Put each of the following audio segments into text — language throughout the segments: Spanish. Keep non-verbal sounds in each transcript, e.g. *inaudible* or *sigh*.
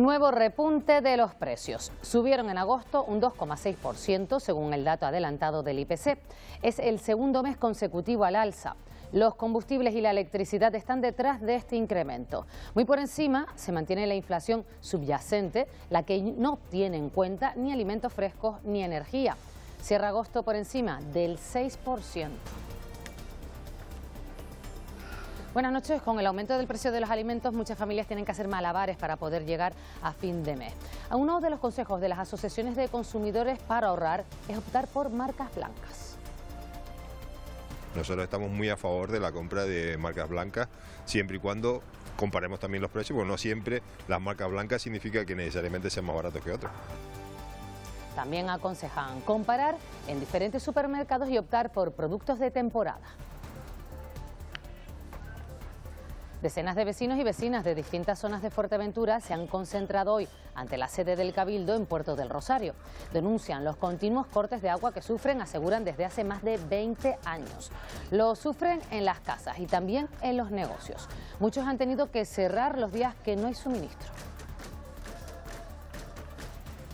Nuevo repunte de los precios. Subieron en agosto un 2,6% según el dato adelantado del IPC. Es el segundo mes consecutivo al alza. Los combustibles y la electricidad están detrás de este incremento. Muy por encima se mantiene la inflación subyacente, la que no tiene en cuenta ni alimentos frescos ni energía. Cierra agosto por encima del 6%. Buenas noches. Con el aumento del precio de los alimentos, muchas familias tienen que hacer malabares para poder llegar a fin de mes. Uno de los consejos de las asociaciones de consumidores para ahorrar es optar por marcas blancas. Nosotros estamos muy a favor de la compra de marcas blancas, siempre y cuando comparemos también los precios, porque no siempre las marcas blancas significa que necesariamente sean más baratos que otros. También aconsejan comparar en diferentes supermercados y optar por productos de temporada. Decenas de vecinos y vecinas de distintas zonas de Fuerteventura se han concentrado hoy ante la sede del Cabildo en Puerto del Rosario. Denuncian los continuos cortes de agua que sufren, aseguran, desde hace más de 20 años. Lo sufren en las casas y también en los negocios. Muchos han tenido que cerrar los días que no hay suministro.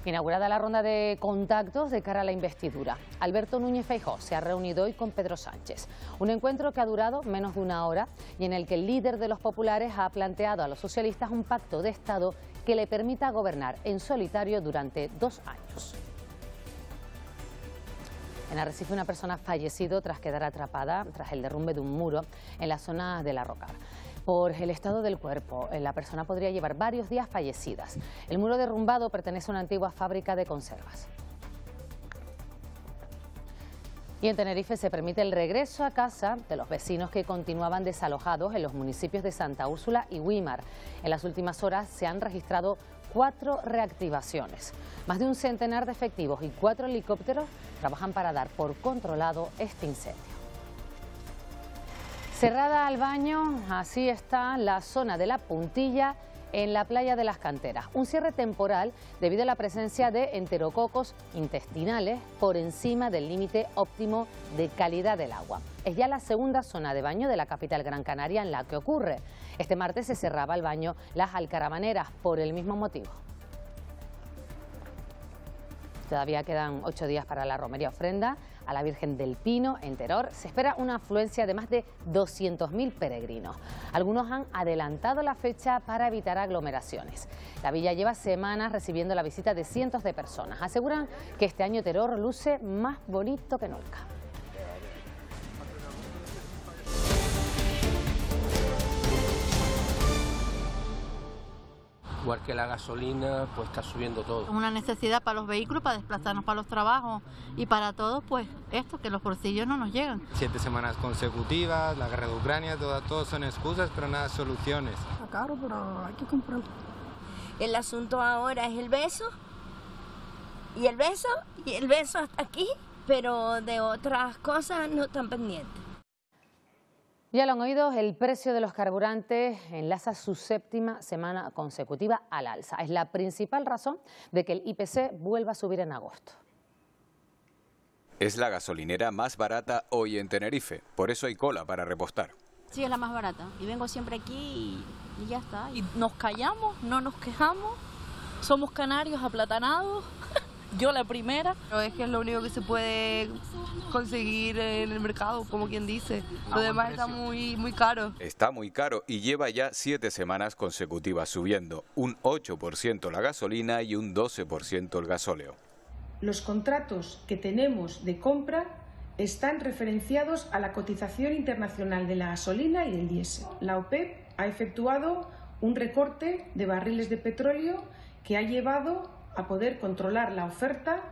Inaugurada la ronda de contactos de cara a la investidura, Alberto Núñez Feijó se ha reunido hoy con Pedro Sánchez. Un encuentro que ha durado menos de una hora y en el que el líder de los populares ha planteado a los socialistas un pacto de Estado que le permita gobernar en solitario durante dos años. En Arrecife una persona ha fallecido tras quedar atrapada tras el derrumbe de un muro en la zona de La roca por el estado del cuerpo. Eh, la persona podría llevar varios días fallecidas. El muro derrumbado pertenece a una antigua fábrica de conservas. Y en Tenerife se permite el regreso a casa de los vecinos que continuaban desalojados en los municipios de Santa Úrsula y Wimar. En las últimas horas se han registrado cuatro reactivaciones. Más de un centenar de efectivos y cuatro helicópteros trabajan para dar por controlado este incendio. Cerrada al baño, así está la zona de la puntilla en la playa de las canteras. Un cierre temporal debido a la presencia de enterococos intestinales por encima del límite óptimo de calidad del agua. Es ya la segunda zona de baño de la capital Gran Canaria en la que ocurre. Este martes se cerraba al baño Las Alcaramaneras por el mismo motivo. Todavía quedan ocho días para la romería ofrenda a la Virgen del Pino en Teror se espera una afluencia de más de 200.000 peregrinos. Algunos han adelantado la fecha para evitar aglomeraciones. La villa lleva semanas recibiendo la visita de cientos de personas. Aseguran que este año Teror luce más bonito que nunca. igual que la gasolina, pues está subiendo todo. una necesidad para los vehículos, para desplazarnos para los trabajos y para todos, pues esto, que los bolsillos no nos llegan. Siete semanas consecutivas, la guerra de Ucrania, todo, son excusas, pero nada soluciones. Está caro, pero hay que comprarlo. El asunto ahora es el beso, y el beso, y el beso hasta aquí, pero de otras cosas no están pendientes. Ya lo han oído, el precio de los carburantes enlaza su séptima semana consecutiva al alza. Es la principal razón de que el IPC vuelva a subir en agosto. Es la gasolinera más barata hoy en Tenerife, por eso hay cola para repostar. Sí, es la más barata. Y vengo siempre aquí y, ya está. Y nos callamos, no nos quejamos, somos canarios aplatanados. *laughs* yo la primera. Pero es que es lo único que se puede conseguir en el mercado, como quien dice. Lo demás está muy, muy caro. Está muy caro y lleva ya siete semanas consecutivas subiendo un 8% la gasolina y un 12% el gasóleo. Los contratos que tenemos de compra están referenciados a la cotización internacional de la gasolina y del diésel. La OPEP e ha efectuado un recorte de barriles de petróleo que ha llevado a poder controlar la oferta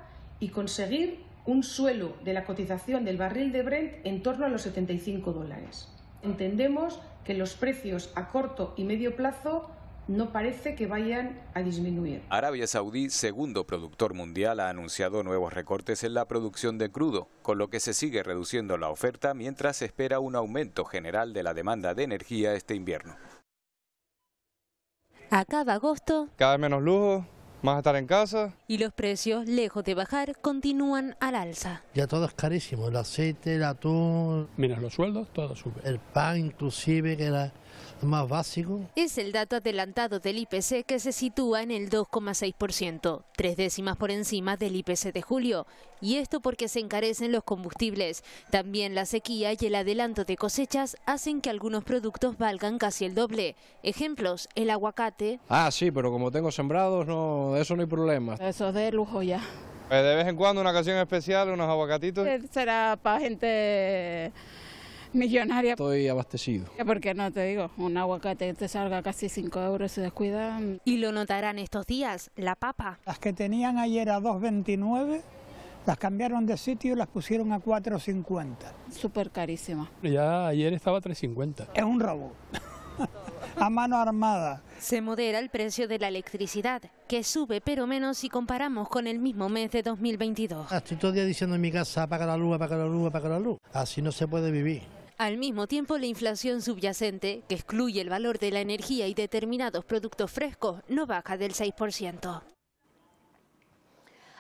y conseguir un suelo de la cotización del barril de Brent en torno a los 75 dólares. Entendemos que los precios a corto y medio plazo no parece que vayan a disminuir. Arabia Saudí, segundo productor mundial, ha anunciado nuevos recortes en la producción de crudo, con lo que se sigue reduciendo la oferta mientras se espera un aumento general de la demanda de energía este invierno. cada agosto. Cada menos lujo, más estar en casa. Y los precios, lejos de bajar, continúan al alza. Ya todo es carísimo, el aceite, el atún... Mira los sueldos, todo sube. El pan inclusive, que la más básico. Es el dato adelantado del IPC que se sitúa en el 2,6%, tres décimas por encima del IPC de julio. Y esto porque se encarecen los combustibles. También la sequía y el adelanto de cosechas hacen que algunos productos valgan casi el doble. Ejemplos, el aguacate. Ah, sí, pero como tengo sembrados, no, eso no hay problema. Eso es de lujo ya. Eh, de vez en cuando una ocasión especial, unos aguacatitos. Eh, será para gente millonaria. Estoy abastecido. ¿Por qué no te digo, un aguacate te salga casi 5 euros se descuida. Y lo notarán estos días, la papa. Las que tenían ayer a 2,29 las cambiaron de sitio y las pusieron a 4,50. Súper carísima. Ya ayer estaba a 3,50. Es un robo. *laughs* a mano armada. Se modera el precio de la electricidad, que sube pero menos si comparamos con el mismo mes de 2022. Estoy todo el día diciendo en mi casa, apaga la luz, apaga la luz, apaga la luz. Así no se puede vivir. Al mismo tiempo, la inflación subyacente, que excluye el valor de la energía y determinados productos frescos, no baja del 6%.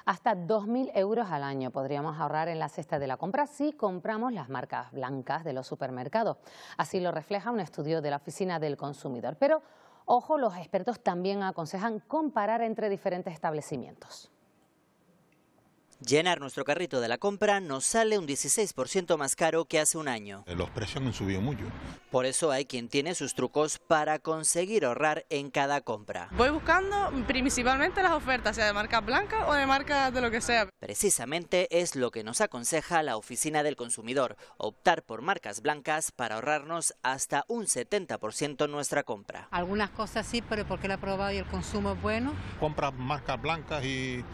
Hasta 2.000 euros al año podríamos ahorrar en la cesta de la compra si compramos las marcas blancas de los supermercados. Así lo refleja un estudio de la Oficina del Consumidor. Pero, ojo, los expertos también aconsejan comparar entre diferentes establecimientos. Llenar nuestro carrito de la compra nos sale un 16% más caro que hace un año. Eh, los precios han subido mucho. Por eso hay quien tiene sus trucos para conseguir ahorrar en cada compra. Voy buscando principalmente las ofertas, sea de marca blanca o de marcas de lo que sea. Precisamente es lo que nos aconseja la Oficina del Consumidor, optar por marcas blancas para ahorrarnos hasta un 70% nuestra compra. Algunas cosas sí, pero porque la he probado y el consumo es bueno. Compras marcas blancas y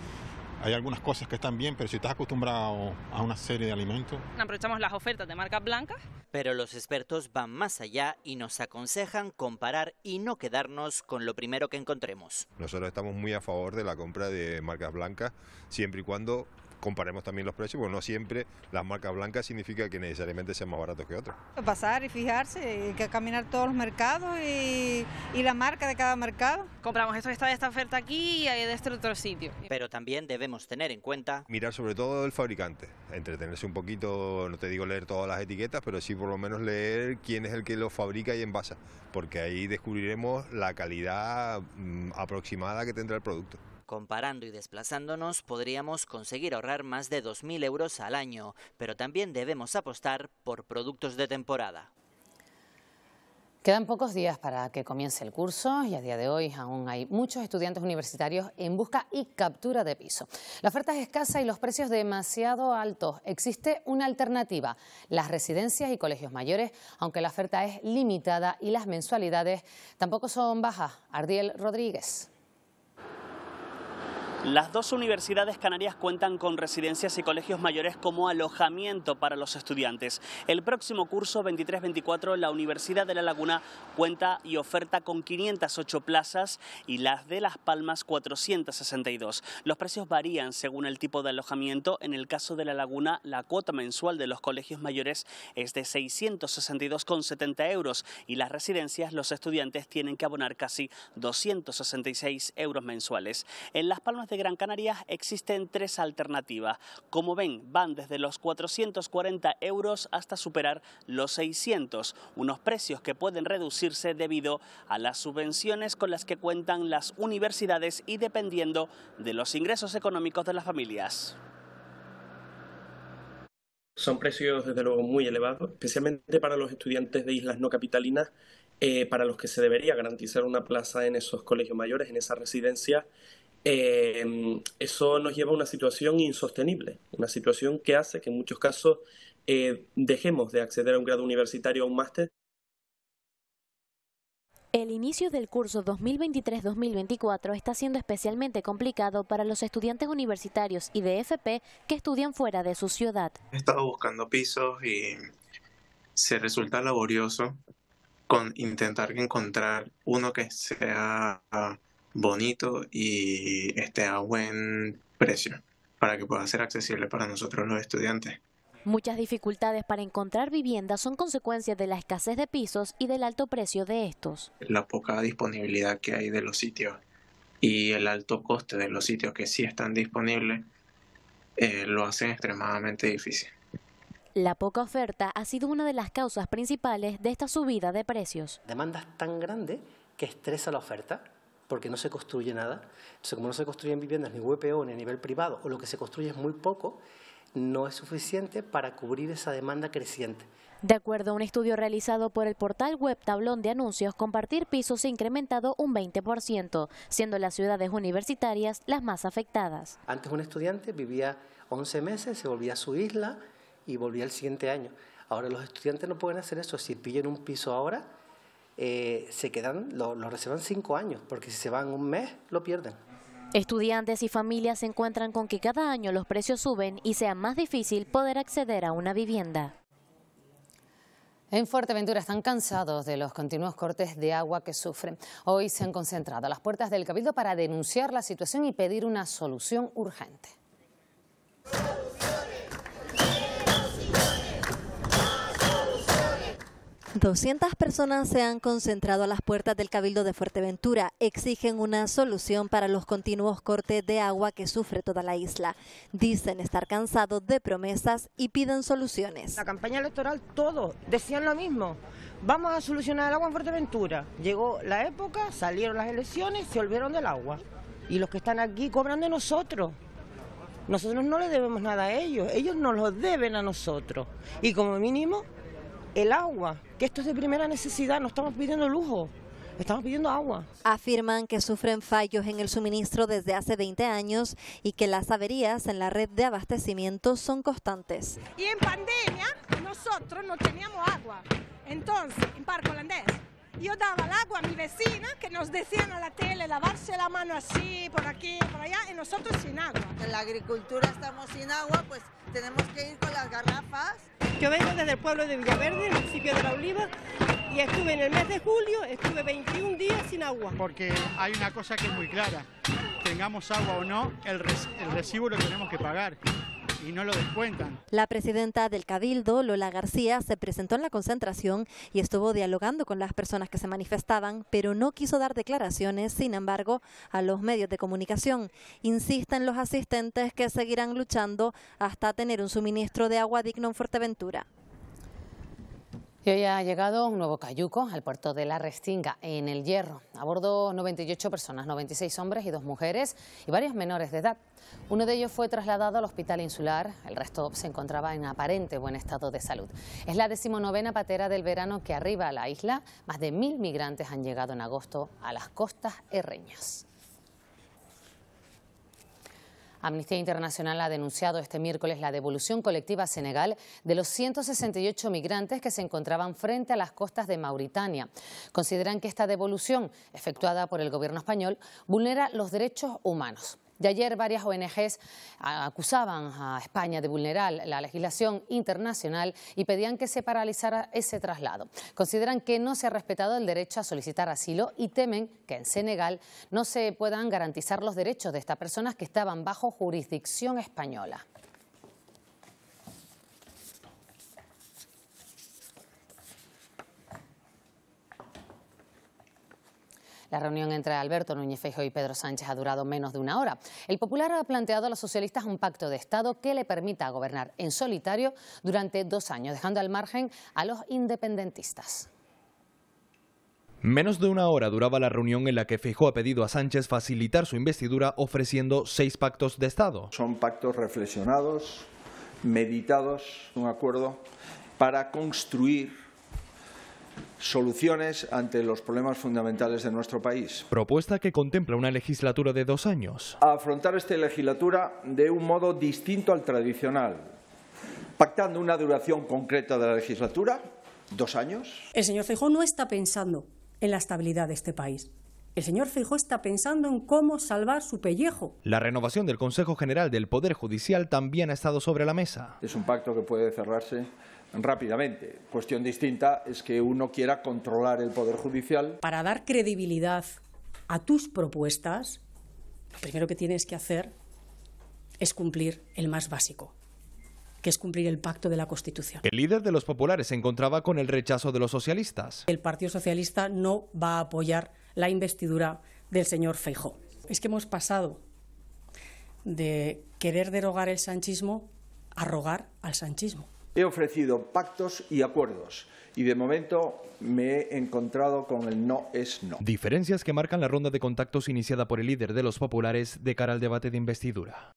hay algunas cosas que están bien, pero si estás acostumbrado a una serie de alimentos. Aprovechamos las ofertas de marcas blancas. Pero los expertos van más allá y nos aconsejan comparar y no quedarnos con lo primero que encontremos. Nosotros estamos muy a favor de la compra de marcas blancas, siempre y cuando comparemos también los precios, porque no siempre las marcas blancas significa que necesariamente sean más baratos que otras. Pasar y fijarse, hay que caminar todos los mercados y, la marca de cada mercado. Compramos esto que está de esta oferta aquí y de este otro sitio. Pero también debemos tener en cuenta... Mirar sobre todo el fabricante, entretenerse un poquito, no te digo leer todas las etiquetas, pero sí por lo menos leer quién es el que lo fabrica y envasa, porque ahí descubriremos la calidad mm, aproximada que tendrá el producto. Comparando y desplazándonos podríamos conseguir ahorrar más de 2.000 euros al año, pero también debemos apostar por productos de temporada. Quedan pocos días para que comience el curso y a día de hoy aún hay muchos estudiantes universitarios en busca y captura de piso. La oferta es escasa y los precios demasiado altos. Existe una alternativa, las residencias y colegios mayores, aunque la oferta es limitada y las mensualidades tampoco son bajas. Ardiel Rodríguez. Las dos universidades canarias cuentan con residencias y colegios mayores como alojamiento para los estudiantes. El próximo curso 23-24 la Universidad de La Laguna cuenta y oferta con 508 plazas y las de Las Palmas 462. Los precios varían según el tipo de alojamiento. En el caso de La Laguna la cuota mensual de los colegios mayores es de 662,70 euros y las residencias los estudiantes tienen que abonar casi 266 euros mensuales. En Las Palmas de Gran Canaria existen tres alternativas. Como ven, van desde los 440 euros hasta superar los 600, unos precios que pueden reducirse debido a las subvenciones con las que cuentan las universidades y dependiendo de los ingresos económicos de las familias. Son precios, desde luego, muy elevados, especialmente para los estudiantes de islas no capitalinas, eh, para los que se debería garantizar una plaza en esos colegios mayores, en esa residencia. Em, eso nos lleva a una situación insostenible, una situación que hace que en muchos casos eh, dejemos de acceder a un grado universitario o a un máster. El inicio del curso 2023-2024 está siendo especialmente complicado para los estudiantes universitarios y de FP que estudian fuera de su ciudad. He estado buscando pisos y se resulta laborioso con intentar encontrar uno que sea bonito y esté a buen precio para que pueda ser accesible para nosotros los estudiantes. Muchas dificultades para encontrar vivienda son consecuencia de la escasez de pisos y del alto precio de estos. La poca disponibilidad que hay de los sitios y el alto coste de los sitios que sí están disponibles eh, lo hacen extremadamente difícil. La poca oferta ha sido una de las causas principales de esta subida de precios. Demandas tan grande que estresa la oferta porque no se construye nada. Entonces, como no se construyen viviendas ni WPO ni a nivel privado, o lo que se construye es muy poco, no es suficiente para cubrir esa demanda creciente. De acuerdo a un estudio realizado por el portal web Tablón de Anuncios, compartir pisos se ha incrementado un 20%, siendo las ciudades universitarias las más afectadas. Antes un estudiante vivía 11 meses, se volvía a su isla y volvía el siguiente año. Ahora los estudiantes no pueden hacer eso, si pillan un piso ahora eh, se quedan, lo, lo reservan cinco años, porque si se van un mes, lo pierden. Estudiantes y familias se encuentran con que cada año los precios suben y sea más difícil poder acceder a una vivienda. En Fuerteventura están cansados de los continuos cortes de agua que sufren. Hoy se han concentrado a las puertas del Cabildo para denunciar la situación y pedir una solución urgente. 200 personas se han concentrado a las puertas del Cabildo de Fuerteventura. Exigen una solución para los continuos cortes de agua que sufre toda la isla. Dicen estar cansados de promesas y piden soluciones. La campaña electoral, todos decían lo mismo. Vamos a solucionar el agua en Fuerteventura. Llegó la época, salieron las elecciones, se olvidaron del agua. Y los que están aquí cobran de nosotros. Nosotros no le debemos nada a ellos, ellos nos lo deben a nosotros. Y como mínimo el agua, que esto es de primera necesidad, no estamos pidiendo lujo. Estamos pidiendo agua. Afirman que sufren fallos en el suministro desde hace 20 años y que las averías en la red de abastecimiento son constantes. Y en pandemia nosotros no teníamos agua. Entonces, en Parque Holandés, yo daba el agua a mi vecina, que nos decían a la tele lavarse la mano así, por aquí, por allá, y nosotros sin agua. En la agricultura estamos sin agua, pues tenemos que ir con las garrafas. Yo vengo desde el pueblo de Villaverde, el municipio de La Oliva, y estuve en el mes de julio, estuve 21 días sin agua. Porque hay una cosa que es muy clara, tengamos agua o no, el, recibo lo tenemos que pagar y no lo descuentan. La presidenta del Cabildo, Lola García, se presentó en la concentración y estuvo dialogando con las personas que se manifestaban, pero no quiso dar declaraciones, sin embargo, a los medios de comunicación. Insisten los asistentes que seguirán luchando hasta tener un suministro de agua digno en Fuerteventura. Y hoy ha llegado un nuevo cayuco al puerto de La Restinga, en El Hierro. A bordo 98 personas, 96 hombres y dos mujeres y varios menores de edad. Uno de ellos fue trasladado al hospital insular, el resto se encontraba en aparente buen estado de salud. Es la decimonovena patera del verano que arriba a la isla. Más de mil migrantes han llegado en agosto a las costas herreñas. Amnistía Internacional ha denunciado este miércoles la devolución colectiva a Senegal de los 168 migrantes que se encontraban frente a las costas de Mauritania. Consideran que esta devolución, efectuada por el gobierno español, vulnera los derechos humanos. De ayer varias ONGs acusaban a España de vulnerar la legislación internacional y pedían que se paralizara ese traslado. Consideran que no se ha respetado el derecho a solicitar asilo y temen que en Senegal no se puedan garantizar los derechos de estas personas que estaban bajo jurisdicción española. La reunión entre Alberto Núñez Feijóo y Pedro Sánchez ha durado menos de una hora. El popular ha planteado a los socialistas un pacto de Estado que le permita gobernar en solitario durante dos años, dejando al margen a los independentistas. Menos de una hora duraba la reunión en la que Feijóo ha pedido a Sánchez facilitar su investidura ofreciendo seis pactos de Estado. Son pactos reflexionados, meditados, un acuerdo para construir soluciones ante los problemas fundamentales de nuestro país. Propuesta que contempla una legislatura de dos años. afrontar esta legislatura de un modo distinto al tradicional, pactando una duración concreta de la legislatura, dos años. El señor Feijó no está pensando en la estabilidad de este país. El señor Feijó está pensando en cómo salvar su pellejo. La renovación del Consejo General del Poder Judicial también ha estado sobre la mesa. Es un pacto que puede cerrarse rápidamente. Cuestión distinta es que uno quiera controlar el Poder Judicial. Para dar credibilidad a tus propuestas, lo primero que tienes que hacer es cumplir el más básico, que es cumplir el pacto de la Constitución. El líder de los populares se encontraba con el rechazo de los socialistas. El Partido Socialista no va a apoyar la investidura del señor Feijó. Es que hemos pasado de querer derogar el sanchismo a rogar al sanchismo. He ofrecido pactos y acuerdos y de momento me he encontrado con el no es no. Diferencias que marcan la ronda de contactos iniciada por el líder de los populares de cara al debate de investidura.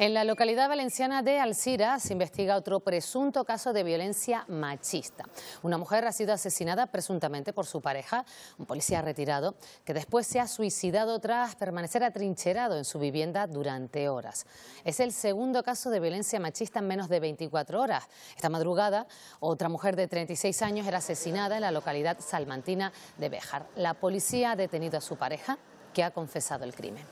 En la localidad valenciana de Alcira se investiga otro presunto caso de violencia machista. Una mujer ha sido asesinada presuntamente por su pareja, un policía retirado, que después se ha suicidado tras permanecer atrincherado en su vivienda durante horas. Es el segundo caso de violencia machista en menos de 24 horas. Esta madrugada, otra mujer de 36 años era asesinada en la localidad salmantina de Béjar. La policía ha detenido a su pareja, que ha confesado el crimen.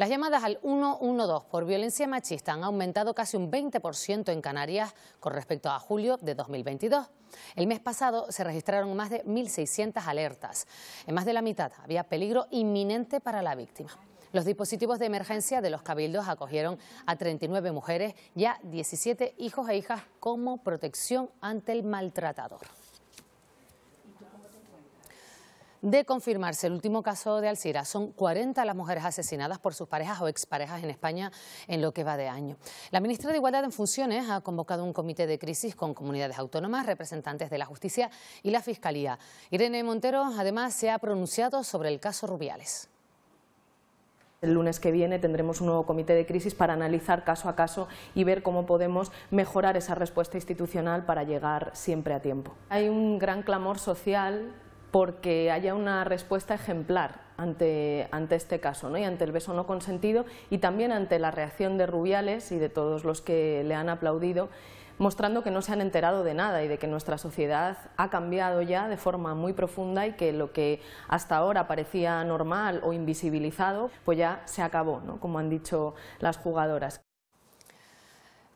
Las llamadas al 112 por violencia machista han aumentado casi un 20% en Canarias con respecto a julio de 2022. El mes pasado se registraron más de 1.600 alertas. En más de la mitad había peligro inminente para la víctima. Los dispositivos de emergencia de los cabildos acogieron a 39 mujeres y a 17 hijos e hijas como protección ante el maltratador. De confirmarse el último caso de Alcira, son 40 las mujeres asesinadas por sus parejas o exparejas en España en lo que va de año. La ministra de Igualdad en Funciones ha convocado un comité de crisis con comunidades autónomas, representantes de la justicia y la fiscalía. Irene Montero además se ha pronunciado sobre el caso Rubiales. El lunes que viene tendremos un nuevo comité de crisis para analizar caso a caso y ver cómo podemos mejorar esa respuesta institucional para llegar siempre a tiempo. Hay un gran clamor social porque haya una respuesta ejemplar ante, este caso ¿no? y ante el beso no consentido y también ante la reacción de Rubiales y de todos los que le han aplaudido mostrando que no se han enterado de nada y de que nuestra sociedad ha cambiado ya de forma muy profunda y que lo que hasta ahora parecía normal o invisibilizado, pues ya se acabó, ¿no? como han dicho las jugadoras.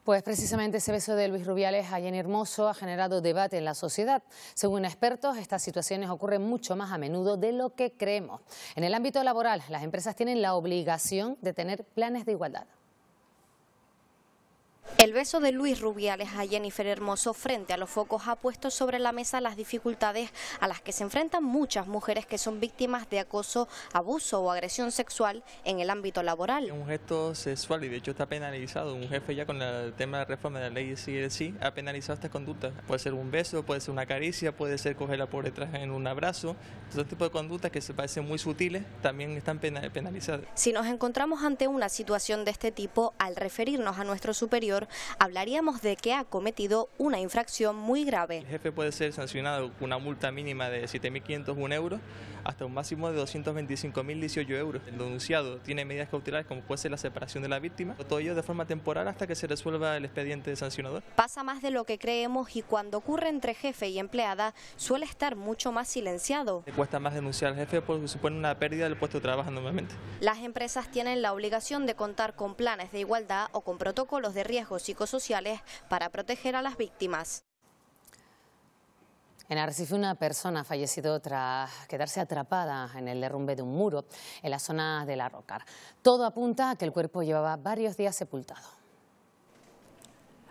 Pues precisamente ese beso de Luis Rubiales a Jenny Hermoso ha generado debate en la sociedad. Según expertos, estas situaciones ocurren mucho más a menudo de lo que creemos. En el ámbito laboral, las empresas tienen la obligación de tener planes de igualdad. El beso de Luis Rubiales a Jennifer Hermoso frente a los focos ha puesto sobre la mesa las dificultades a las que se enfrentan muchas mujeres que son víctimas de acoso, abuso o agresión sexual en el ámbito laboral. Un gesto sexual y de hecho está penalizado. Un jefe ya con el tema de reforma de la ley sí ha penalizado estas conductas. Puede ser un beso, puede ser una caricia, puede ser cogerla por detrás en un abrazo. Todo este tipo de conductas que se parecen muy sutiles también están penalizadas. Si nos encontramos ante una situación de este tipo, al referirnos a nuestro superior, hablaríamos de que ha cometido una infracción muy grave. El jefe puede ser sancionado con una multa mínima de 7.501 euros hasta un máximo de 225.018 euros. El denunciado tiene medidas cautelares como puede ser la separación de la víctima, todo ello de forma temporal hasta que se resuelva el expediente sancionador. Pasa más de lo que creemos y cuando ocurre entre jefe y empleada suele estar mucho más silenciado. cuesta más denunciar al jefe porque supone una pérdida del puesto de trabajo normalmente. Las empresas tienen la obligación de contar con planes de igualdad o con protocolos de riesgo o psicosociales para proteger a las víctimas. En Arrecife una persona ha fallecido tras quedarse atrapada en el derrumbe de un muro en la zona de La Rocar. Todo apunta a que el cuerpo llevaba varios días sepultado.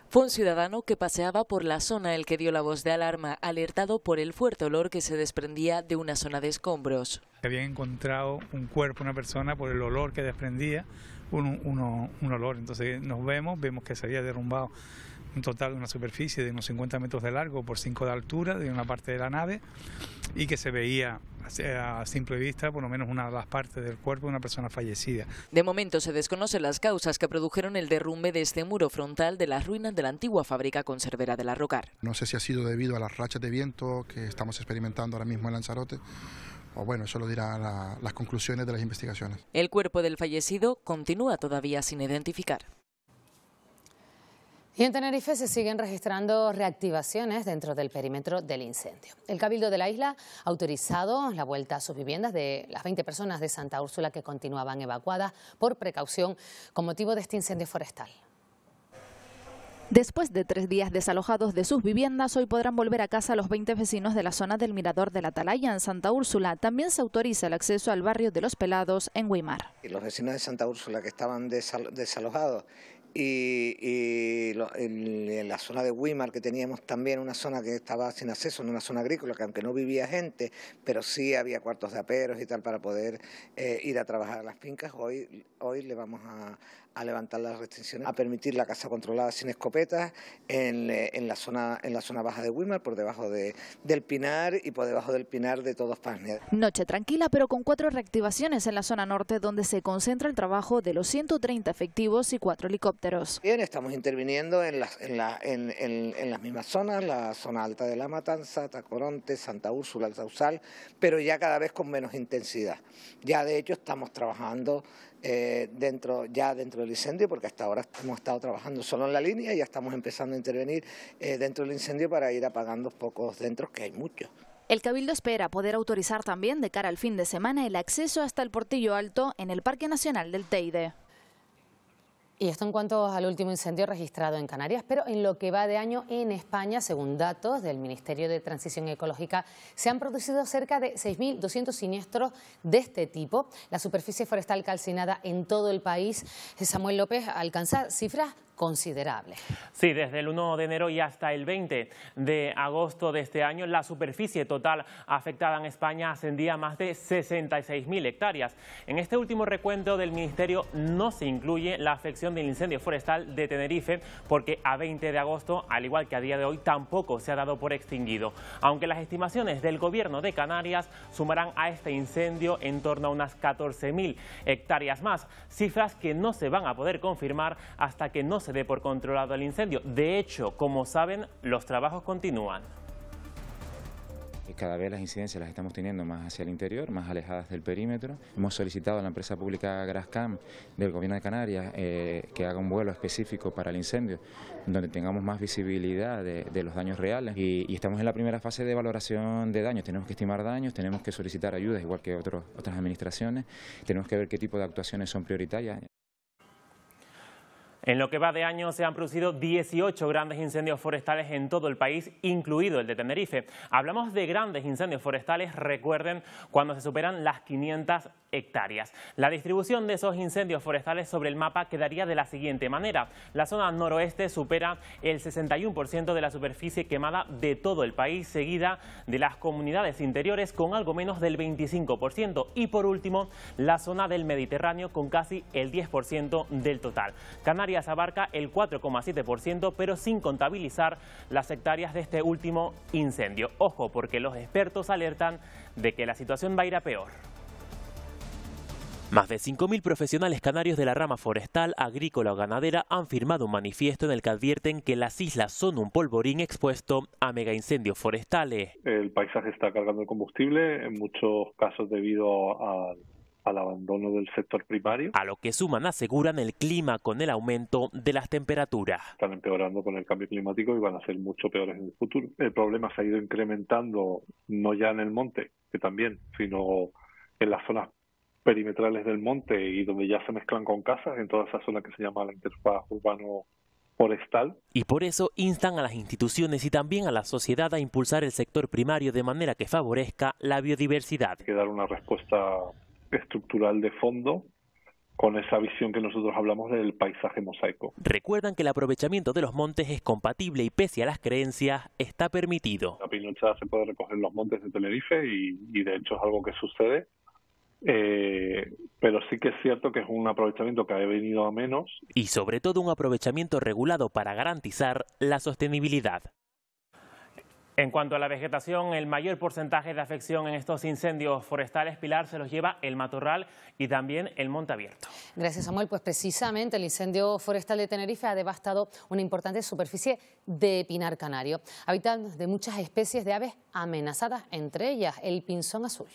Fue un ciudadano que paseaba por la zona el que dio la voz de alarma, alertado por el fuerte olor que se desprendía de una zona de escombros. Había encontrado un cuerpo, una persona, por el olor que desprendía, un, olor. Entonces nos vemos, vemos que se había derrumbado un total de una superficie de unos 50 metros de largo por 5 de altura de una parte de la nave y que se veía a simple vista por lo menos una de las partes del cuerpo de una persona fallecida. De momento se desconocen las causas que produjeron el derrumbe de este muro frontal de las ruinas de la antigua fábrica conservera de la Rocar. No sé si ha sido debido a las rachas de viento que estamos experimentando ahora mismo en Lanzarote o bueno, eso lo dirán las conclusiones de las investigaciones. El cuerpo del fallecido continúa todavía sin identificar. Y en Tenerife se siguen registrando reactivaciones dentro del perímetro del incendio. El Cabildo de la isla ha autorizado la vuelta a sus viviendas de las 20 personas de Santa Úrsula que continuaban evacuadas por precaución con motivo de este incendio forestal. Después de tres días desalojados de sus viviendas, hoy podrán volver a casa los 20 vecinos de la zona del Mirador de la Atalaya, en Santa Úrsula. También se autoriza el acceso al barrio de Los Pelados, en Guimar. Y los vecinos de Santa Úrsula que estaban desalojados y, en, la zona de Guimar que teníamos también una zona que estaba sin acceso, en una zona agrícola, que aunque no vivía gente, pero sí había cuartos de aperos y tal para poder eh, ir a trabajar a las fincas, hoy, hoy le vamos a, a levantar las restricciones, a permitir la caza controlada sin escopetas eh, en, la, zona, en la zona baja de Wilmar, por debajo de, del Pinar y por debajo del Pinar de todos España. Noche tranquila, pero con cuatro reactivaciones en la zona norte, donde se concentra el trabajo de los 130 efectivos y cuatro helicópteros. Bien, estamos interviniendo en las, en, en, en las mismas zonas, la zona alta de La Matanza, Tacoronte, Santa Úrsula, el pero ya cada vez con menos intensidad. Ya de hecho estamos trabajando eh, dentro, ya dentro del incendio, porque hasta ahora hemos estado trabajando solo en la línea y ya estamos empezando a intervenir eh, dentro del incendio para ir apagando pocos centros, que hay muchos. El Cabildo espera poder autorizar también de cara al fin de semana el acceso hasta el Portillo Alto en el Parque Nacional del Teide. Y esto en cuanto al último incendio registrado en Canarias, pero en lo que va de año en España, según datos del Ministerio de Transición Ecológica, se han producido cerca de 6.200 siniestros de este tipo. La superficie forestal calcinada en todo el país, Samuel López, alcanza cifras considerable. Sí, desde el 1 de enero y hasta el 20 de agosto de este año, la superficie total afectada en España ascendía a más de 66.000 hectáreas. En este último recuento del Ministerio no se incluye la afección del incendio forestal de Tenerife, porque a 20 de agosto, al igual que a día de hoy, tampoco se ha dado por extinguido. Aunque las estimaciones del Gobierno de Canarias sumarán a este incendio en torno a unas 14.000 hectáreas más, cifras que no se van a poder confirmar hasta que no se dé por controlado el incendio. De hecho, como saben, los trabajos continúan. Cada vez las incidencias las estamos teniendo más hacia el interior, más alejadas del perímetro. Hemos solicitado a la empresa pública Grascam del Gobierno de Canarias eh, que haga un vuelo específico para el incendio, donde tengamos más visibilidad de, los daños reales. Y, estamos en la primera fase de valoración de daños. Tenemos que estimar daños, tenemos que solicitar ayudas, igual que otras administraciones. Tenemos que ver qué tipo de actuaciones son prioritarias. En lo que va de año se han producido 18 grandes incendios forestales en todo el país, incluido el de Tenerife. Hablamos de grandes incendios forestales, recuerden, cuando se superan las 500 hectáreas. La distribución de esos incendios forestales sobre el mapa quedaría de la siguiente manera. La zona noroeste supera el 61% de la superficie quemada de todo el país, seguida de las comunidades interiores con algo menos del 25% y por último la zona del Mediterráneo con casi el 10% del total. Canarias abarca el 4,7%, pero sin contabilizar las hectáreas de este último incendio. Ojo, porque los expertos alertan de que la situación va a ir a peor. Más de 5.000 profesionales canarios de la rama forestal, agrícola o ganadera han firmado un manifiesto en el que advierten que las islas son un polvorín expuesto a mega incendios forestales. El paisaje está cargando el combustible, en muchos casos debido a al abandono del sector primario. A lo que suman aseguran el clima con el aumento de las temperaturas. Están empeorando con el cambio climático y van a ser mucho peores en el futuro. El problema se ha ido incrementando no ya en el monte, que también, sino en las zonas perimetrales del monte y donde ya se mezclan con casas, en toda esa zona que se llama la interfaz urbano forestal. Y por eso instan a las instituciones y también a la sociedad a impulsar el sector primario de manera que favorezca la biodiversidad. Hay que dar una respuesta estructural de fondo con esa visión que nosotros hablamos del paisaje mosaico. Recuerdan que el aprovechamiento de los montes es compatible y pese a las creencias está permitido. La pinochada se puede recoger los montes de Tenerife y, de hecho es algo que sucede, eh, pero sí que es cierto que es un aprovechamiento que ha venido a menos. Y sobre todo un aprovechamiento regulado para garantizar la sostenibilidad. En cuanto a la vegetación, el mayor porcentaje de afección en estos incendios forestales, Pilar, se los lleva el matorral y también el monte abierto. Gracias, Samuel. Pues precisamente el incendio forestal de Tenerife ha devastado una importante superficie de pinar canario, habitando de muchas especies de aves amenazadas, entre ellas el pinzón azul.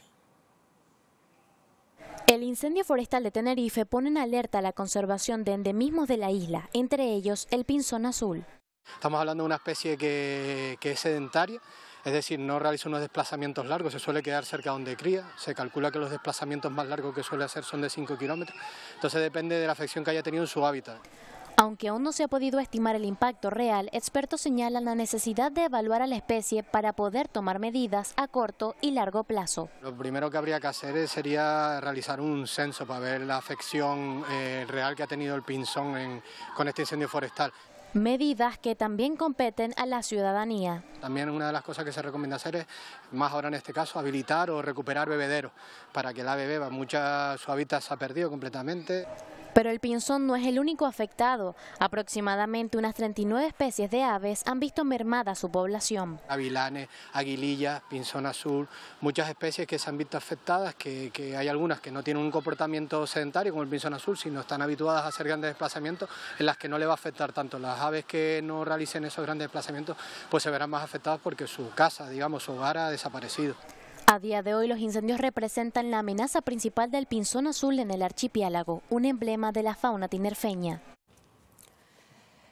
El incendio forestal de Tenerife pone en alerta la conservación de endemismos de la isla, entre ellos el pinzón azul. Estamos hablando de una especie que, es sedentaria, es decir, no realiza unos desplazamientos largos, se suele quedar cerca donde cría, se calcula que los desplazamientos más largos que suele hacer son de 5 kilómetros, entonces depende de la afección que haya tenido en su hábitat. Aunque aún no se ha podido estimar el impacto real, expertos señalan la necesidad de evaluar a la especie para poder tomar medidas a corto y largo plazo. Lo primero que habría que hacer sería realizar un censo para ver la afección eh, real que ha tenido el pinzón con este incendio forestal medidas que también competen a la ciudadanía. También una de las cosas que se recomienda hacer es, más ahora en este caso, habilitar o recuperar bebederos para que la bebeba, mucha su hábitat se ha perdido completamente. Pero el pinzón no es el único afectado. Aproximadamente unas 39 especies de aves han visto mermada su población. Avilanes, aguilillas, pinzón azul, muchas especies que se han visto afectadas, que, hay algunas que no tienen un comportamiento sedentario como el pinzón azul, sino están habituadas a hacer grandes desplazamientos en las que no le va a afectar tanto. Las aves que no realicen esos grandes desplazamientos pues se verán más afectadas porque su casa, digamos, su hogar ha desaparecido. A día de hoy los incendios representan la amenaza principal del pinzón azul en el archipiélago, un emblema de la fauna tinerfeña.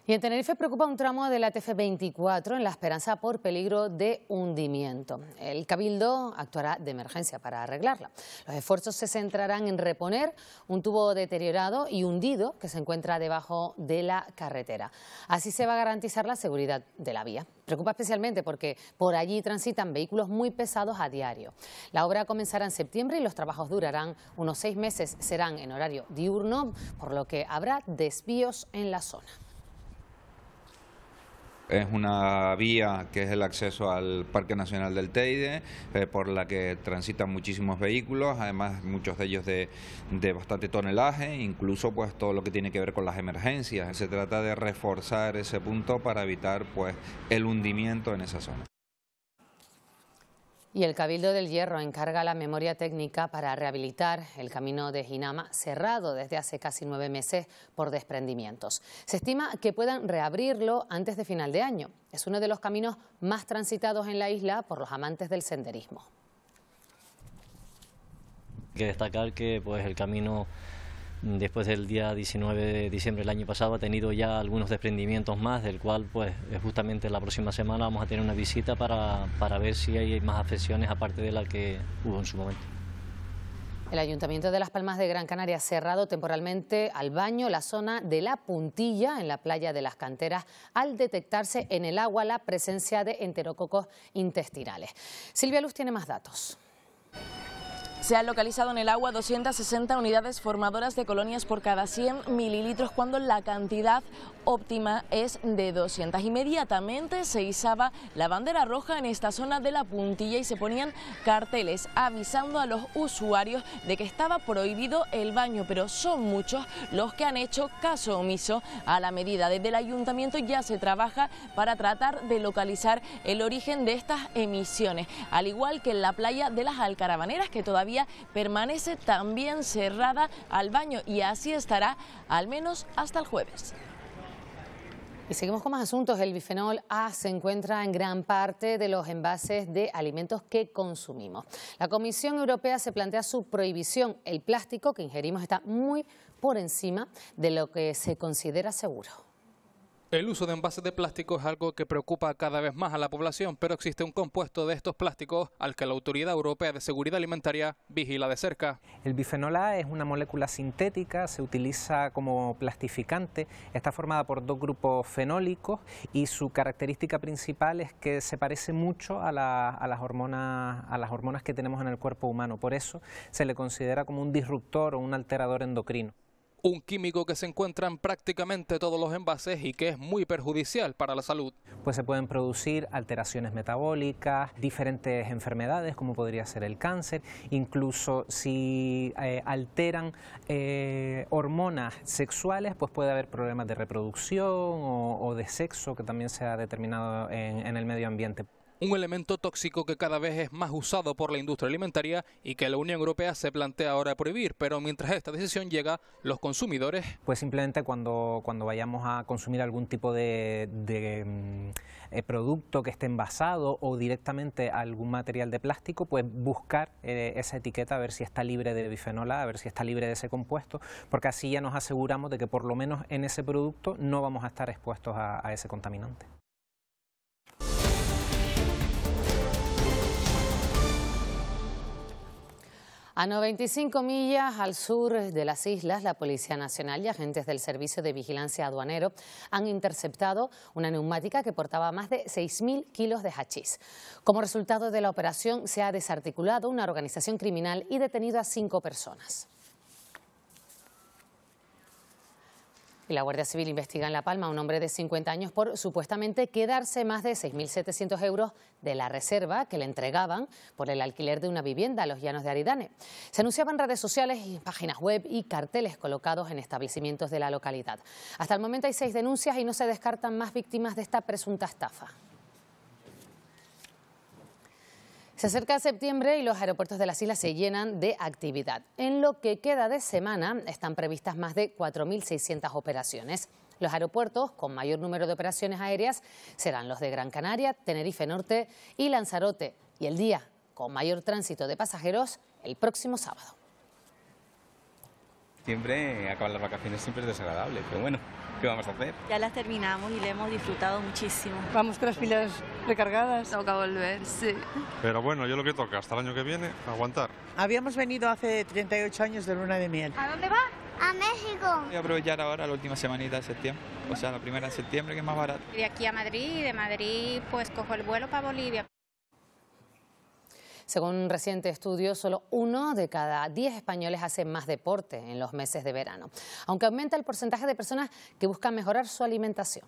Y en Tenerife preocupa un tramo de la TF24 en La Esperanza por peligro de hundimiento. El Cabildo actuará de emergencia para arreglarla. Los esfuerzos se centrarán en reponer un tubo deteriorado y hundido que se encuentra debajo de la carretera. Así se va a garantizar la seguridad de la vía. Preocupa especialmente porque por allí transitan vehículos muy pesados a diario. La obra comenzará en septiembre y los trabajos durarán unos seis meses. Serán en horario diurno, por lo que habrá desvíos en la zona. Es una vía que es el acceso al Parque Nacional del Teide, eh, por la que transitan muchísimos vehículos, además muchos de ellos de, de, bastante tonelaje, incluso pues todo lo que tiene que ver con las emergencias. Se trata de reforzar ese punto para evitar pues el hundimiento en esa zona. Y el Cabildo del Hierro encarga la memoria técnica para rehabilitar el camino de Jinama, cerrado desde hace casi nueve meses por desprendimientos. Se estima que puedan reabrirlo antes de final de año. Es uno de los caminos más transitados en la isla por los amantes del senderismo. que destacar que pues, el camino después del día 19 de diciembre del año pasado ha tenido ya algunos desprendimientos más, del cual pues eh, justamente la próxima semana vamos a tener una visita para, para ver si hay más afecciones aparte de la que hubo en su momento. El Ayuntamiento de Las Palmas de Gran Canaria ha cerrado temporalmente al baño la zona de La Puntilla en la playa de las Canteras al detectarse en el agua la presencia de enterococos intestinales. Silvia Luz tiene más datos. Se han localizado en el agua 260 unidades formadoras de colonias por cada 100 mililitros cuando la cantidad óptima es de 200. Inmediatamente se izaba la bandera roja en esta zona de la puntilla y se ponían carteles avisando a los usuarios de que estaba prohibido el baño, pero son muchos los que han hecho caso omiso a la medida. Desde el ayuntamiento ya se trabaja para tratar de localizar el origen de estas emisiones, al igual que en la playa de las Alcarabaneras que todavía permanece también cerrada al baño y así estará al menos hasta el jueves. Y seguimos con más asuntos. El bifenol A se encuentra en gran parte de los envases de alimentos que consumimos. La Comisión Europea se plantea su prohibición. El plástico que ingerimos está muy por encima de lo que se considera seguro. El uso de envases de plástico es algo que preocupa cada vez más a la población, pero existe un compuesto de estos plásticos al que la Autoridad Europea de Seguridad Alimentaria vigila de cerca. El bifenol A es una molécula sintética, se utiliza como plastificante, está formada por dos grupos fenólicos y su característica principal es que se parece mucho a, a las, hormonas, a las hormonas que tenemos en el cuerpo humano, por eso se le considera como un disruptor o un alterador endocrino un químico que se encuentra en prácticamente todos los envases y que es muy perjudicial para la salud. Pues se pueden producir alteraciones metabólicas, diferentes enfermedades como podría ser el cáncer, incluso si eh, alteran eh, hormonas sexuales, pues puede haber problemas de reproducción o, de sexo que también se ha determinado en el medio ambiente un elemento tóxico que cada vez es más usado por la industria alimentaria y que la Unión Europea se plantea ahora prohibir, pero mientras esta decisión llega, los consumidores... Pues simplemente cuando, vayamos a consumir algún tipo de, mm, eh, producto que esté envasado o directamente algún material de plástico, pues buscar eh, esa etiqueta a ver si está libre de bifenola, a ver si está libre de ese compuesto, porque así ya nos aseguramos de que por lo menos en ese producto no vamos a estar expuestos a ese contaminante. A 95 millas al sur de las islas, la Policía Nacional y agentes del Servicio de Vigilancia Aduanero han interceptado una neumática que portaba más de 6.000 kilos de hachís. Como resultado de la operación, se ha desarticulado una organización criminal y detenido a cinco personas. Y la Guardia Civil investiga en La Palma a un hombre de 50 años por supuestamente quedarse más de 6.700 euros de la reserva que le entregaban por el alquiler de una vivienda a los llanos de Aridane. Se anunciaban redes sociales y páginas web y carteles colocados en establecimientos de la localidad. Hasta el momento hay seis denuncias y no se descartan más víctimas de esta presunta estafa. Se acerca septiembre y los aeropuertos de las islas se llenan de actividad. En lo que queda de semana están previstas más de 4.600 operaciones. Los aeropuertos con mayor número de operaciones aéreas serán los de Gran Canaria, Tenerife Norte y Lanzarote. Y el día con mayor tránsito de pasajeros el próximo sábado. Siempre acaban las vacaciones, siempre es desagradable, pero bueno, ¿Qué vamos a hacer? Ya las terminamos y le hemos disfrutado muchísimo. Vamos con las pilas recargadas. Toca volver, sí. Pero bueno, yo lo que toca, hasta el año que viene, aguantar. Habíamos venido hace 38 años de luna de miel. ¿A dónde va? A México. Voy a aprovechar ahora la última semanita de septiembre, o sea, la primera de septiembre que es más barato. De aquí a Madrid y de Madrid pues cojo el vuelo para Bolivia. Según un reciente estudio, solo uno de cada diez españoles hace más deporte en los meses de verano, aunque aumenta el porcentaje de personas que buscan mejorar su alimentación.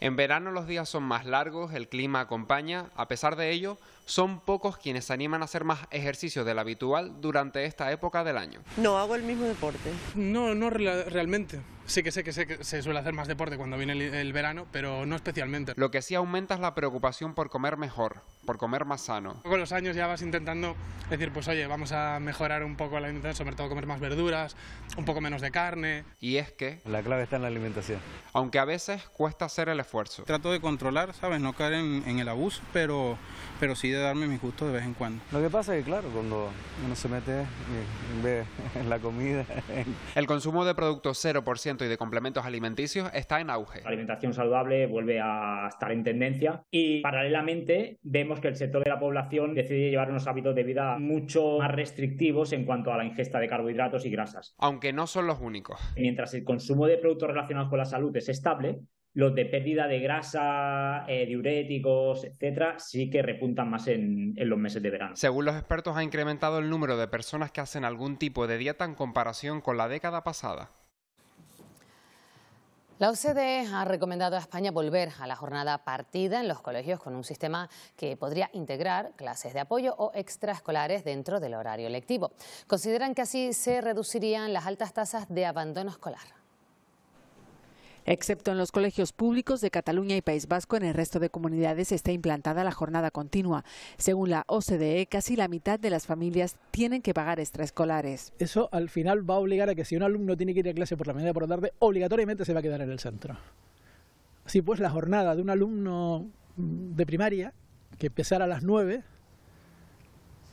En verano los días son más largos, el clima acompaña, a pesar de ello, son pocos quienes se animan a hacer más ejercicio del habitual durante esta época del año. No hago el mismo deporte. No, no realmente. Sí que sé que, se suele hacer más deporte cuando viene el, verano, pero no especialmente. Lo que sí aumenta es la preocupación por comer mejor, por comer más sano. Con los años ya vas intentando decir, pues oye, vamos a mejorar un poco la alimentación, sobre todo comer más verduras, un poco menos de carne. Y es que... La clave está en la alimentación. Aunque a veces cuesta hacer el esfuerzo. Trato de controlar, ¿sabes? No caer en el abuso, pero pero sí de darme mis gustos de vez en cuando. Lo que pasa es que, claro, cuando uno se mete *laughs* en la comida... El consumo de productos 0% y de complementos alimenticios está en auge. La alimentación saludable vuelve a estar en tendencia y paralelamente vemos que el sector de la población decide llevar unos hábitos de vida mucho más restrictivos en cuanto a la ingesta de carbohidratos y grasas. Aunque no son los únicos. Mientras el consumo de productos relacionados con la salud es estable, los de pérdida de grasa, eh, diuréticos, etcétera, sí que repuntan más en, en, los meses de verano. Según los expertos, ha incrementado el número de personas que hacen algún tipo de dieta en comparación con la década pasada. La OCDE ha recomendado a España volver a la jornada partida en los colegios con un sistema que podría integrar clases de apoyo o extraescolares dentro del horario lectivo. Consideran que así se reducirían las altas tasas de abandono escolar. Excepto en los colegios públicos de Cataluña y País Vasco, en el resto de comunidades está implantada la jornada continua. Según la OCDE, casi la mitad de las familias tienen que pagar extraescolares. Eso al final va a obligar a que si un alumno tiene que ir a clase por la mañana o por la tarde, obligatoriamente se va a quedar en el centro. Así pues, la jornada de un alumno mm, de primaria que empezara a las 9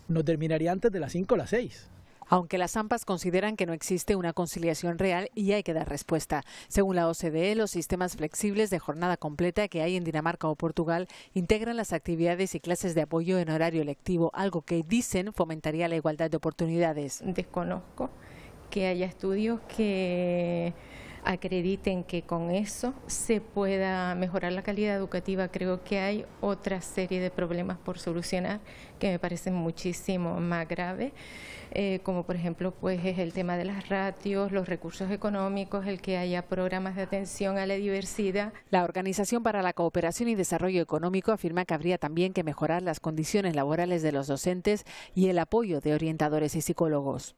no terminaría antes de las 5 o las 6 aunque las AMPAs consideran que no existe una conciliación real y hay que dar respuesta. Según la OCDE, los sistemas flexibles de jornada completa que hay en Dinamarca o Portugal integran las actividades y clases de apoyo en horario lectivo, algo que dicen fomentaría la igualdad de oportunidades. Desconozco que haya estudios que acrediten que con eso se pueda mejorar la calidad educativa. Creo que hay otra serie de problemas por solucionar que me parecen muchísimo más graves, eh, como por ejemplo pues el tema de las ratios, los recursos económicos, el que haya programas de atención a la diversidad. La Organización para la Cooperación y Desarrollo Económico afirma que habría también que mejorar las condiciones laborales de los docentes y el apoyo de orientadores y psicólogos.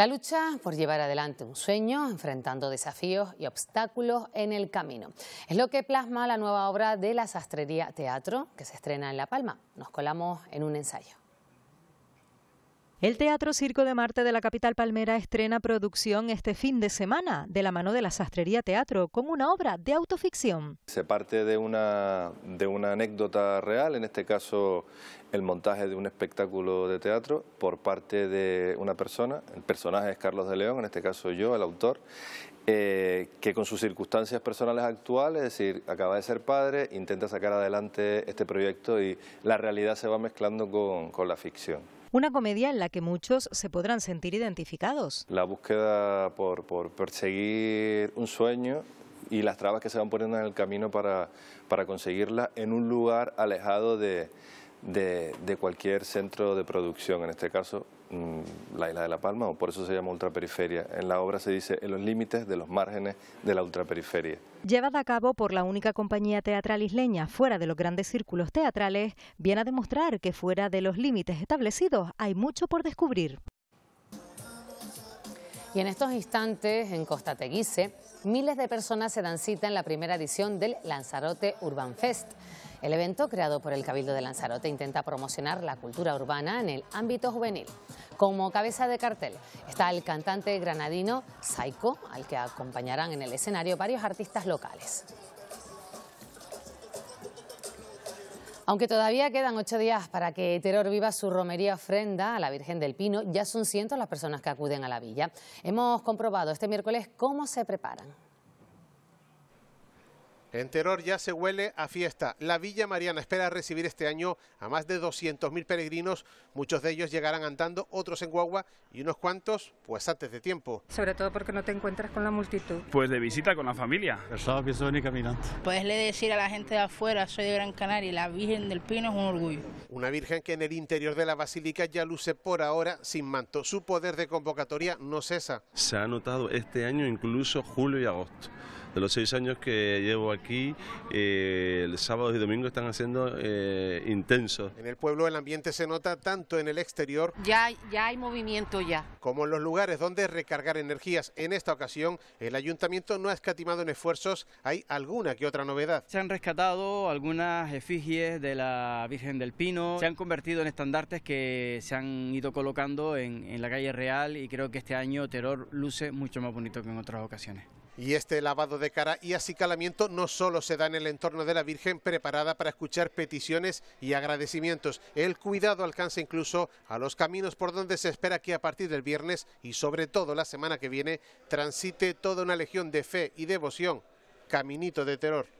La lucha por llevar adelante un sueño, enfrentando desafíos y obstáculos en el camino. Es lo que plasma la nueva obra de la Sastrería Teatro, que se estrena en La Palma. Nos colamos en un ensayo. El Teatro Circo de Marte de la capital palmera estrena producción este fin de semana de la mano de la Sastrería Teatro con una obra de autoficción. Se parte de una, anécdota real, en este caso el montaje de un espectáculo de teatro por parte de una persona, el personaje es Carlos de León, en este caso yo, el autor, eh, que con sus circunstancias personales actuales, es decir, acaba de ser padre, intenta sacar adelante este proyecto y la realidad se va mezclando con la ficción. Una comedia en la que muchos se podrán sentir identificados. La búsqueda por, por perseguir un sueño y las trabas que se van poniendo en el camino para, conseguirla en un lugar alejado de, de, de cualquier centro de producción, en este caso Mm, la isla de La Palma, o por eso se llama ultraperiferia. En la obra se dice en los límites de los márgenes de la ultraperiferia. Llevada a cabo por la única compañía teatral isleña fuera de los grandes círculos teatrales, viene a demostrar que fuera de los límites establecidos hay mucho por descubrir. Y en estos instantes, en Costa Teguise, miles de personas se dan cita en la primera edición del Lanzarote Urban Fest. El evento, creado por el Cabildo de Lanzarote, intenta promocionar la cultura urbana en el ámbito juvenil. Como cabeza de cartel está el cantante granadino Saiko, al que acompañarán en el escenario varios artistas locales. Aunque todavía quedan ocho días para que Terror viva su romería ofrenda a la Virgen del Pino, ya son cientos las personas que acuden a la villa. Hemos comprobado este miércoles cómo se preparan. En terror ya se huele a fiesta. La Villa Mariana espera recibir este año a más de 200.000 peregrinos. Muchos de ellos llegarán andando, otros en guagua y unos cuantos pues antes de tiempo. Sobre todo porque no te encuentras con la multitud. Pues de visita con la familia. El sábado pienso venir caminando. Pues le decir a la gente de afuera, soy de Gran Canaria y la Virgen del Pino es un orgullo. Una Virgen que en el interior de la Basílica ya luce por ahora sin manto. Su poder de convocatoria no cesa. Se ha notado este año incluso julio y agosto. De los seis años que llevo aquí, eh, el sábado y domingo están haciendo eh, intensos. En el pueblo el ambiente se nota tanto en el exterior. Ya, ya hay movimiento ya. Como en los lugares donde recargar energías. En esta ocasión, el ayuntamiento no ha escatimado en esfuerzos. Hay alguna que otra novedad. Se han rescatado algunas efigies de la Virgen del Pino. Se han convertido en estandartes que se han ido colocando en, en la calle Real y creo que este año Terror luce mucho más bonito que en otras ocasiones. Y este lavado de cara y acicalamiento no solo se da en el entorno de la Virgen preparada para escuchar peticiones y agradecimientos, el cuidado alcanza incluso a los caminos por donde se espera que a partir del viernes y sobre todo la semana que viene transite toda una legión de fe y devoción, caminito de terror.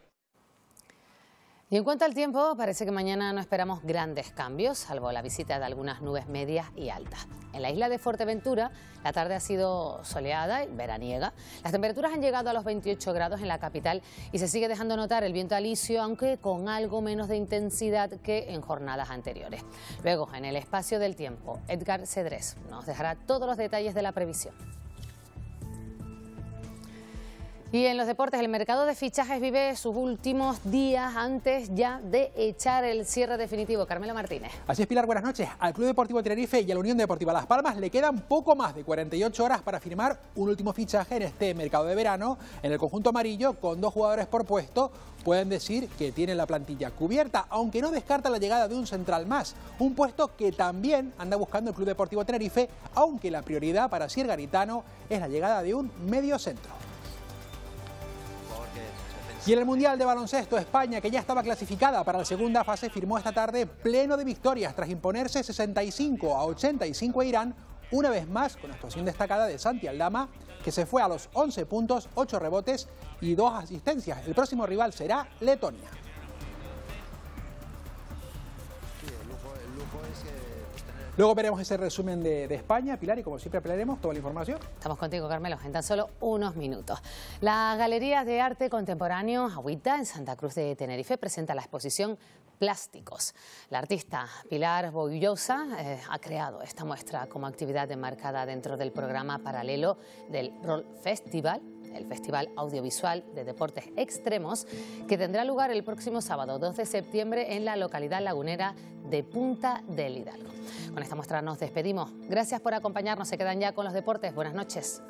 Y en cuanto al tiempo, parece que mañana no esperamos grandes cambios, salvo la visita de algunas nubes medias y altas. En la isla de Fuerteventura, la tarde ha sido soleada y veraniega. Las temperaturas han llegado a los 28 grados en la capital y se sigue dejando notar el viento alisio, aunque con algo menos de intensidad que en jornadas anteriores. Luego, en el espacio del tiempo, Edgar Cedrés nos dejará todos los detalles de la previsión. Y en los deportes, el mercado de fichajes vive sus últimos días antes ya de echar el cierre definitivo. Carmelo Martínez. Así es, Pilar, buenas noches. Al Club Deportivo Tenerife y a la Unión Deportiva Las Palmas le quedan poco más de 48 horas para firmar un último fichaje en este mercado de verano. En el conjunto amarillo, con dos jugadores por puesto, pueden decir que tienen la plantilla cubierta, aunque no descarta la llegada de un central más, un puesto que también anda buscando el Club Deportivo Tenerife, aunque la prioridad para Sir Garitano es la llegada de un medio centro. Y en el Mundial de Baloncesto, España, que ya estaba clasificada para la segunda fase, firmó esta tarde pleno de victorias tras imponerse 65 a 85 a Irán, una vez más con actuación destacada de Santi Aldama, que se fue a los 11 puntos, 8 rebotes y 2 asistencias. El próximo rival será Letonia. Luego veremos ese resumen de, España, Pilar, y como siempre hablaremos toda la información. Estamos contigo, Carmelo, en tan solo unos minutos. La Galería de Arte Contemporáneo Agüita, en Santa Cruz de Tenerife, presenta la exposición Plásticos. La artista Pilar Boullosa eh, ha creado esta muestra como actividad enmarcada dentro del programa paralelo del Roll Festival el Festival Audiovisual de Deportes Extremos, que tendrá lugar el próximo sábado 2 de septiembre en la localidad lagunera de Punta del Hidalgo. Con esta muestra nos despedimos. Gracias por acompañarnos. Se quedan ya con los deportes. Buenas noches.